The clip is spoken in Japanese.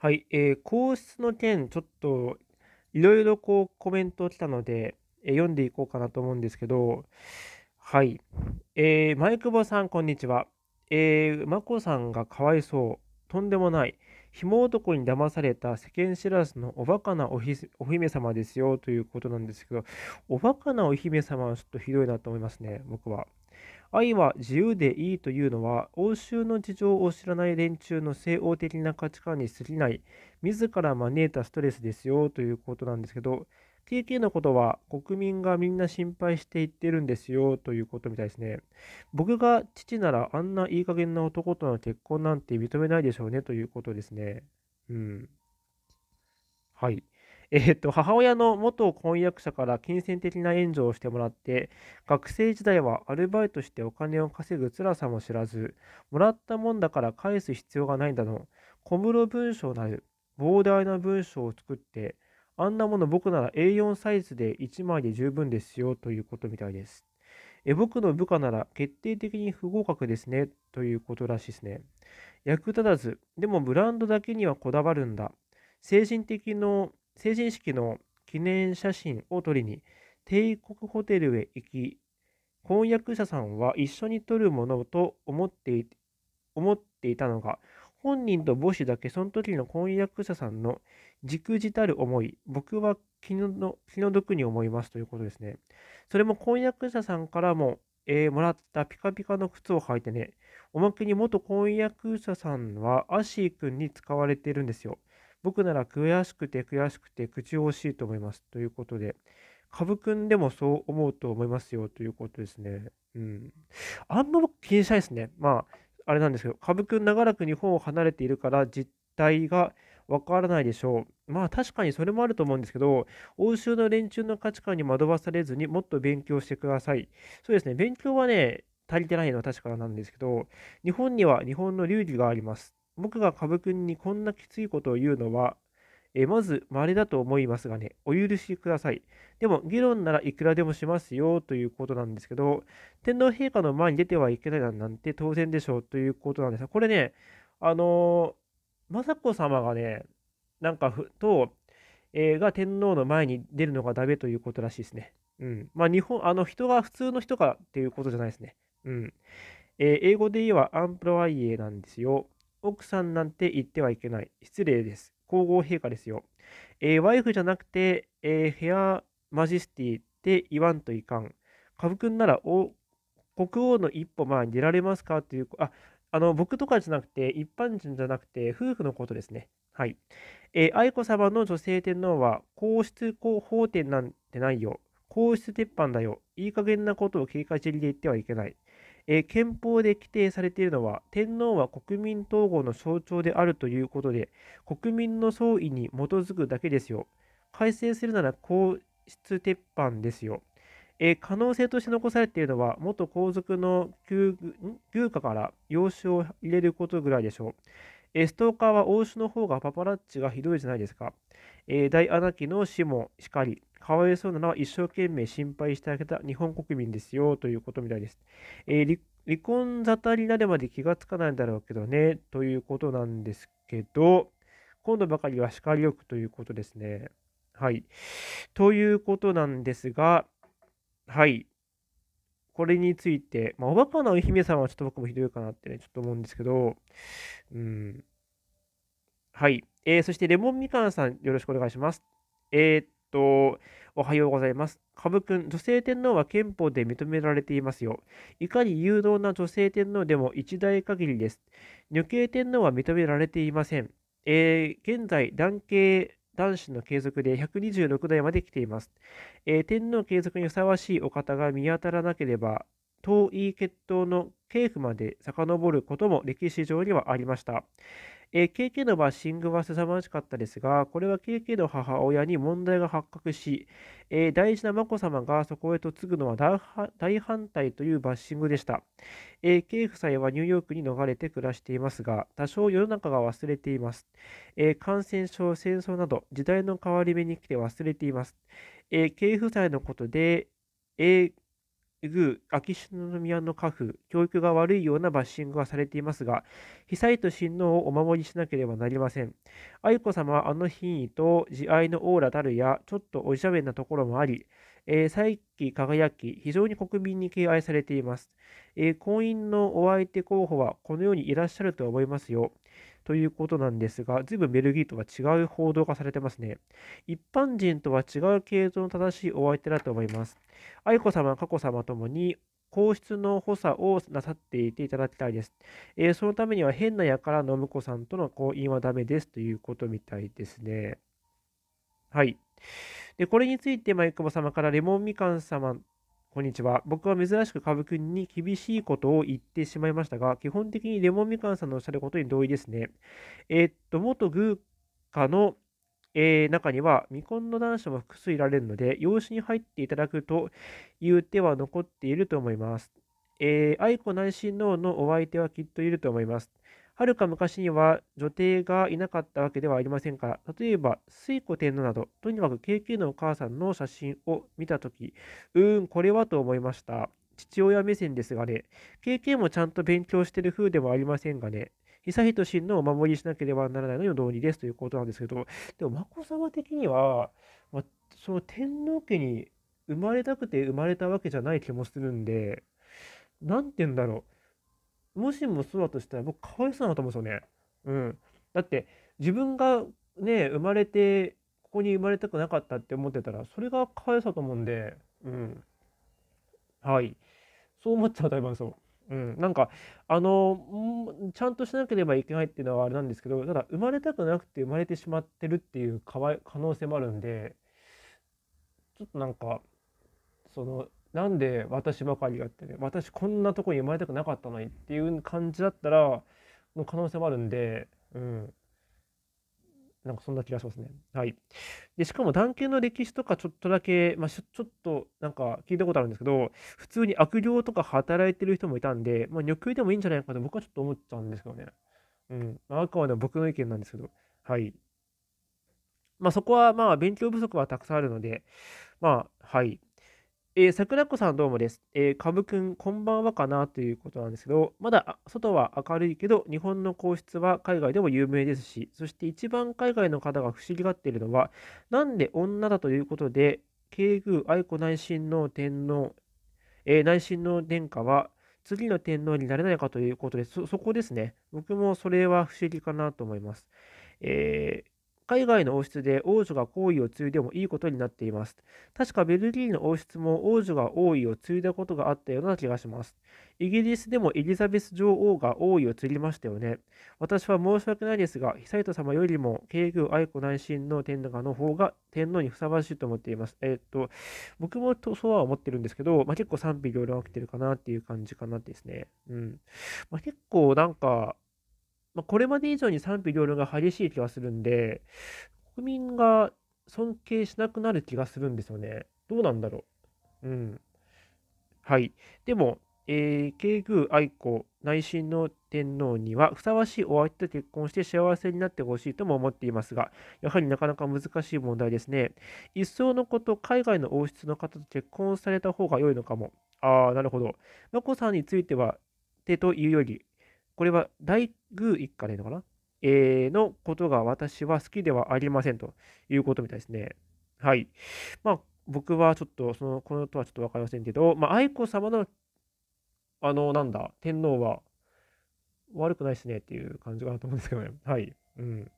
はい、えー、皇室の件、ちょっといろいろこうコメント来たので、えー、読んでいこうかなと思うんですけど、はい、えー、マイクボさん、こんにちは。えー、眞子さんがかわいそう、とんでもない、ひも男に騙された世間知らずのおバカなお姫様ですよということなんですけど、おバカなお姫様はちょっとひどいなと思いますね、僕は。愛は自由でいいというのは欧州の事情を知らない連中の西欧的な価値観に過ぎない自ら招いたストレスですよということなんですけど KK のことは国民がみんな心配して言ってるんですよということみたいですね。僕が父ならあんないい加減な男との結婚なんて認めないでしょうねということですね。うん。はい。えっと、母親の元婚約者から金銭的な援助をしてもらって、学生時代はアルバイトしてお金を稼ぐ辛さも知らず、もらったもんだから返す必要がないんだの。小室文章なる膨大な文章を作って、あんなもの僕なら A4 サイズで1枚で十分ですよということみたいです。え僕の部下なら決定的に不合格ですねということらしいですね。役立たず、でもブランドだけにはこだわるんだ。精神的の成人式の記念写真を撮りに帝国ホテルへ行き、婚約者さんは一緒に撮るものと思ってい思っていたのが、本人と母子だけその時の婚約者さんの忸怩じたる思い、僕は気の気の毒に思いますということですね。それも婚約者さんからも、えー、もらったピカピカの靴を履いてね、おまけに元婚約者さんはアッシー君に使われているんですよ。僕なら悔しくて悔しくて口を惜しいと思います。ということで、カくんでもそう思うと思いますよということですね。うん。あんま僕気にしないですね。まあ、あれなんですけど、カくん長らく日本を離れているから実態がわからないでしょう。まあ確かにそれもあると思うんですけど、欧州の連中の価値観に惑わされずにもっと勉強してください。そうですね、勉強はね、足りてないのは確かなんですけど、日本には日本の流儀があります。僕がブ君にこんなきついことを言うのは、えまず、稀だと思いますがね、お許しください。でも、議論ならいくらでもしますよということなんですけど、天皇陛下の前に出てはいけないなんて当然でしょうということなんですが、これね、あのー、雅子様がね、なんかふと、えー、が天皇の前に出るのがダメということらしいですね。うん。まあ、日本、あの、人が普通の人かっていうことじゃないですね。うん。えー、英語で言えばアンプロワイエなんですよ。奥さんなんて言ってはいけない。失礼です。皇后陛下ですよ。えー、ワイフじゃなくて、えー、ヘアマジスティって言わんといかん。カブくんなら国王の一歩前に出られますかという、あ、あの、僕とかじゃなくて、一般人じゃなくて、夫婦のことですね。はい。えー、愛子様の女性天皇は、皇室法典なんてないよ。皇室鉄板だよ。いい加減なことを警戒してで言ってはいけない。えー、憲法で規定されているのは、天皇は国民統合の象徴であるということで、国民の総意に基づくだけですよ。改正するなら皇室鉄板ですよ。えー、可能性として残されているのは、元皇族の旧家から養子を入れることぐらいでしょう。えー、ストーカーは王子の方がパパラッチがひどいじゃないですか。えー、ダイの死もしかり、かわいそうなのは一生懸命心配してあげた日本国民ですよということみたいです。えー、離婚沙汰になるまで気がつかないんだろうけどねということなんですけど、今度ばかりは叱りよくということですね。はい。ということなんですが、はい。これについて、まあ、おバカなお姫さんはちょっと僕もひどいかなってね、ちょっと思うんですけど、うん。はい。えー、そして、レモンみかんさん、よろしくお願いします。えー、と、おはようございます。カブ君、女性天皇は憲法で認められていますよ。いかに有能な女性天皇でも一代限りです。女系天皇は認められていません。えー、現在、男系男子の継続で126代まで来ています。えー、天皇継続にふさわしいお方が見当たらなければ、遠い血統の系譜まで遡ることも歴史上にはありました。えー、KK の場合、シングは凄まじかったですが、これは KK の母親に問題が発覚し、えー、大事な眞子さまがそこへ嫁ぐのは大反対というバッシングでした、えー。K 夫妻はニューヨークに逃れて暮らしていますが、多少世の中が忘れています。えー、感染症、戦争など、時代の変わり目に来て忘れています。えー、K 夫妻のことで、えーえ秋篠宮の家父、教育が悪いようなバッシングがされていますが、被災と親王をお守りしなければなりません。愛子さまはあの品位と慈愛のオーラたるや、ちょっとおしゃべりなところもあり、えー、再起輝き、非常に国民に敬愛されています。えー、婚姻のお相手候補はこのようにいらっしゃると思いますよ。ということなんですが、随分ベルギーとは違う報道がされてますね。一般人とは違う系統の正しいお相手だと思います。愛子さま、佳子さまともに、皇室の補佐をなさっていていただきたいです。えー、そのためには変なやから信子さんとの婚姻はダメですということみたいですね。はい。で、これについて、まあ、く保様からレモンみかん様こんにちは。僕は珍しく歌舞伎に厳しいことを言ってしまいましたが、基本的にレモンみかんさんのおっしゃることに同意ですね。えー、っと、元グーカの、えー、中には未婚の男子も複数いられるので、養子に入っていただくという手は残っていると思います。えー、愛子内親王のお相手はきっといると思います。はるか昔には女帝がいなかったわけではありませんから、例えば、水古天皇など、とにかく KK のお母さんの写真を見たとき、うーん、これはと思いました。父親目線ですがね、KK もちゃんと勉強してる風ではありませんがね、久仁親のお守りしなければならないのよ道理ですということなんですけど、でも、眞子さま的には、まその天皇家に生まれたくて生まれたわけじゃない気もするんで、何て言うんだろう。もしもそうだとしたら僕かわいそうだと思うんですよね。うん。だって自分がね、生まれて、ここに生まれたくなかったって思ってたら、それがかわいそうだと思うんで、うん。はい。そう思っちゃうと思いまんすよ。うん、なんかあのちゃんとしなければいけないっていうのはあれなんですけどただ生まれたくなくて生まれてしまってるっていう可能性もあるんでちょっとなんかそのなんで私ばかりやってね私こんなとこに生まれたくなかったのにっていう感じだったらの可能性もあるんでうんなんかそんな気がしますね。はい。で、しかも、男系の歴史とかちょっとだけ、まあ、ちょっとなんか聞いたことあるんですけど、普通に悪行とか働いてる人もいたんで、まあ、欲求でもいいんじゃないかと僕はちょっと思っちゃうんですけどね。うん。まあ、あくまで僕の意見なんですけど、はい。まあ、そこは、まあ、勉強不足はたくさんあるので、まあ、はい。えー、桜子さんどうもです。えー、株くん、こんばんはかなということなんですけど、まだ外は明るいけど、日本の皇室は海外でも有名ですし、そして一番海外の方が不思議がっているのは、なんで女だということで、敬宮愛子内親王天皇、えー、内親王殿下は次の天皇になれないかということで、そこですね。僕もそれは不思議かなと思います。えー海外の王室で王女が皇位を継いでもいいことになっています。確かベルギーの王室も王女が王位を継いだことがあったような気がします。イギリスでもエリザベス女王が王位を継ぎましたよね。私は申し訳ないですが、久人様よりも敬具愛子内親王天皇の方が天皇にふさわしいと思っています。えー、っと、僕もそうは思ってるんですけど、まあ、結構賛否両論起きてるかなっていう感じかなってですね。うん。まあ、結構なんか、まあ、これまで以上に賛否両論が激しい気がするんで、国民が尊敬しなくなる気がするんですよね。どうなんだろう。うん。はい。でも、えー、敬宮愛子内親の天皇にはふさわしいお相手と結婚して幸せになってほしいとも思っていますが、やはりなかなか難しい問題ですね。一層のこと、海外の王室の方と結婚された方が良いのかも。ああ、なるほど。眞子さんについては、手というより、これは大宮一家でいいのかな、えー、のことが私は好きではありませんということみたいですね。はい。まあ、僕はちょっと、その、このとはちょっとわかりませんけど、まあ、愛子様の、あの、なんだ、天皇は悪くないっすねっていう感じかなと思うんですけどね。はい。うん。